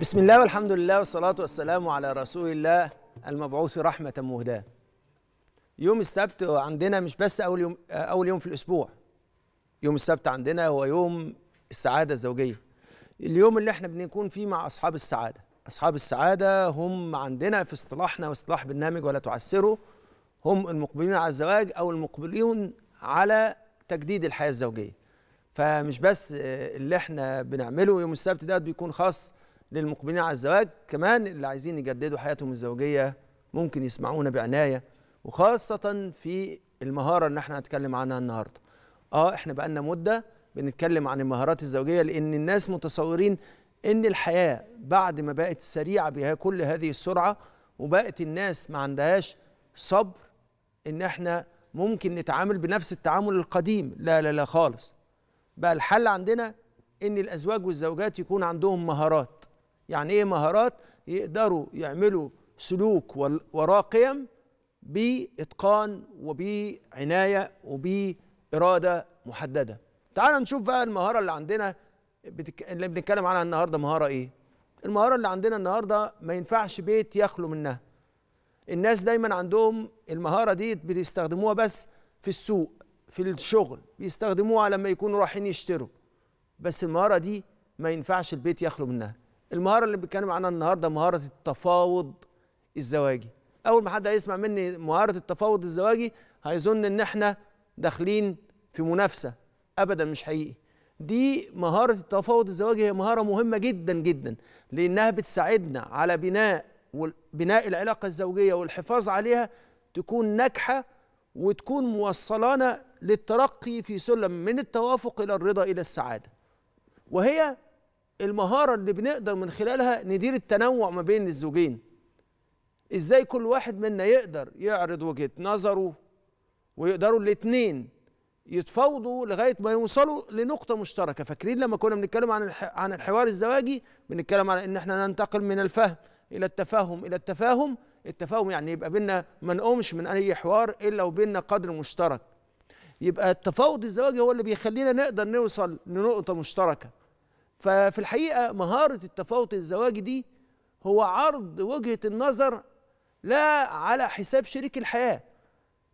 بسم الله والحمد لله والصلاة والسلام على رسول الله المبعوث رحمة مهداة يوم السبت عندنا مش بس أول يوم, أول يوم في الأسبوع يوم السبت عندنا هو يوم السعادة الزوجية اليوم اللي احنا بنكون فيه مع أصحاب السعادة أصحاب السعادة هم عندنا في اصطلاحنا واصطلاح برنامج ولا تعسره هم المقبلين على الزواج أو المقبلين على تجديد الحياة الزوجية فمش بس اللي احنا بنعمله يوم السبت ده بيكون خاص للمقبلين على الزواج كمان اللي عايزين يجددوا حياتهم الزوجيه ممكن يسمعونا بعنايه وخاصه في المهاره اللي احنا هنتكلم عنها النهارده اه احنا بقالنا مده بنتكلم عن المهارات الزوجيه لان الناس متصورين ان الحياه بعد ما بقت سريعه بكل هذه السرعه وبقت الناس ما عندهاش صبر ان احنا ممكن نتعامل بنفس التعامل القديم لا لا لا خالص بقى الحل عندنا ان الازواج والزوجات يكون عندهم مهارات يعني ايه مهارات يقدروا يعملوا سلوك وراه قيم باتقان وبعنايه وباراده محدده تعال نشوف بقى المهاره اللي عندنا بتك... اللي بنتكلم عنها النهارده مهاره ايه المهاره اللي عندنا النهارده ما ينفعش بيت يخلو منها الناس دايما عندهم المهاره دي بيستخدموها بس في السوق في الشغل بيستخدموها لما يكونوا رايحين يشتروا بس المهاره دي ما ينفعش البيت يخلو منها المهاره اللي بنتكلم عنها النهارده مهاره التفاوض الزواجي اول ما حد هيسمع مني مهاره التفاوض الزواجي هيظن ان احنا داخلين في منافسه ابدا مش حقيقي دي مهاره التفاوض الزواجي هي مهاره مهمه جدا جدا لانها بتساعدنا على بناء بناء العلاقه الزوجيه والحفاظ عليها تكون ناجحه وتكون موصلانا للترقي في سلم من التوافق الى الرضا الى السعاده وهي المهارة اللي بنقدر من خلالها ندير التنوع ما بين الزوجين ازاي كل واحد منا يقدر يعرض وجهة نظره ويقدروا الاتنين يتفاوضوا لغاية ما يوصلوا لنقطة مشتركة فاكرين لما كنا بنتكلم عن عن الحوار الزواجي بنتكلم عن ان احنا ننتقل من الفهم الى التفاهم الى التفاهم التفاهم يعني يبقى بينا ما نقومش من اي حوار الا وبينا قدر مشترك يبقى التفاوض الزواجي هو اللي بيخلينا نقدر نوصل لنقطة مشتركة ففي الحقيقه مهاره التفاوت الزواجي دي هو عرض وجهه النظر لا على حساب شريك الحياه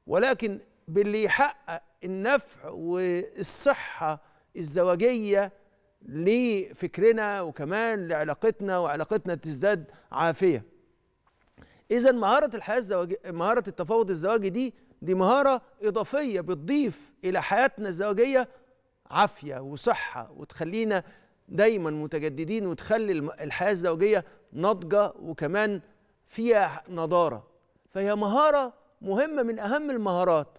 ولكن باللي يحقق النفع والصحه الزواجيه لفكرنا وكمان لعلاقتنا وعلاقتنا تزداد عافيه. اذا مهاره الحياه الزواجيه مهاره التفاوض الزواجي دي دي مهاره اضافيه بتضيف الى حياتنا الزواجيه عافيه وصحه وتخلينا دايما متجددين وتخلي الحياه الزوجيه ناضجه وكمان فيها نضاره فهي مهاره مهمه من اهم المهارات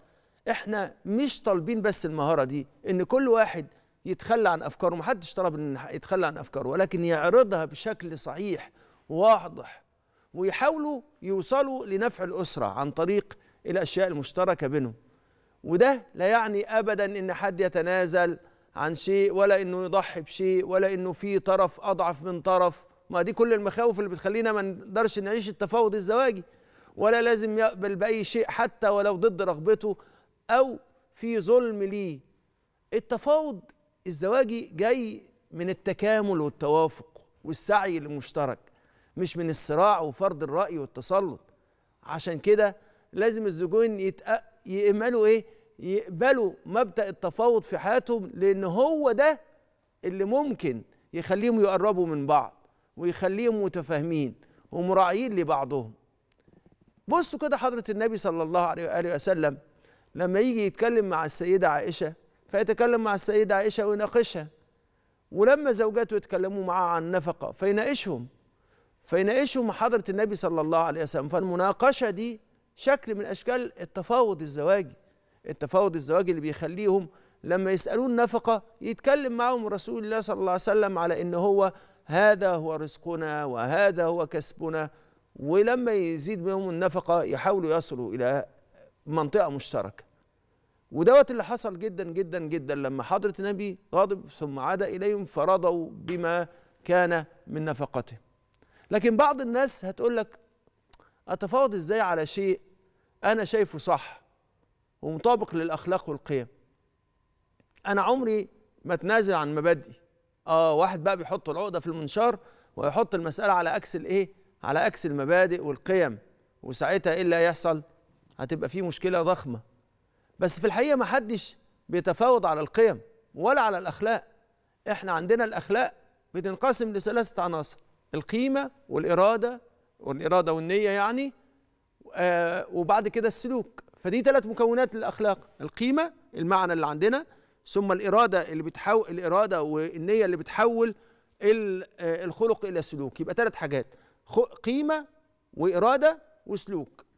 احنا مش طالبين بس المهاره دي ان كل واحد يتخلى عن افكاره محدش طلب ان يتخلى عن افكاره ولكن يعرضها بشكل صحيح واضح ويحاولوا يوصلوا لنفع الاسره عن طريق الاشياء المشتركه بينهم وده لا يعني ابدا ان حد يتنازل عن شيء ولا انه يضحي بشيء ولا انه في طرف اضعف من طرف ما دي كل المخاوف اللي بتخلينا ما نقدرش نعيش التفاوض الزواجي ولا لازم يقبل باي شيء حتى ولو ضد رغبته او في ظلم ليه التفاوض الزواجي جاي من التكامل والتوافق والسعي المشترك مش من الصراع وفرض الراي والتسلط عشان كده لازم الزوجين يتأ... يأملوا ايه يقبلوا مبدا التفاوض في حياتهم لان هو ده اللي ممكن يخليهم يقربوا من بعض ويخليهم متفاهمين ومراعيين لبعضهم بصوا كده حضرة النبي صلى الله عليه وآله وسلم لما يجي يتكلم مع السيدة عائشة فيتكلم مع السيدة عائشة ويناقشها ولما زوجاته يتكلموا معاه عن النفقه فيناقشهم فيناقشهم حضرة النبي صلى الله عليه وسلم فالمناقشة دي شكل من أشكال التفاوض الزواجي التفاوض الزواج اللي بيخليهم لما يسألون نفقة يتكلم معهم رسول الله صلى الله عليه وسلم على إن هو هذا هو رزقنا وهذا هو كسبنا ولما يزيد بهم النفقة يحاولوا يصلوا إلى منطقة مشتركة ودوت اللي حصل جدا جدا جدا لما حضرة النبي غضب ثم عاد إليهم فرضوا بما كان من نفقته لكن بعض الناس هتقول لك أتفاوض إزاي على شيء أنا شايفه صح ومطابق للاخلاق والقيم انا عمري ما اتنازل عن مبادئي اه واحد بقى بيحط العقده في المنشار ويحط المساله على عكس الايه على عكس المبادئ والقيم وساعتها ايه اللي هيحصل هتبقى في مشكله ضخمه بس في الحقيقه ما حدش بيتفاوض على القيم ولا على الاخلاق احنا عندنا الاخلاق بتنقسم لثلاثه عناصر القيمه والاراده والاراده والنيه يعني آه وبعد كده السلوك فدي ثلاث مكونات للاخلاق القيمه المعنى اللي عندنا ثم الاراده اللي بتحول الاراده والنيه اللي بتحول آه، الخلق الى سلوك يبقى ثلاث حاجات قيمه واراده وسلوك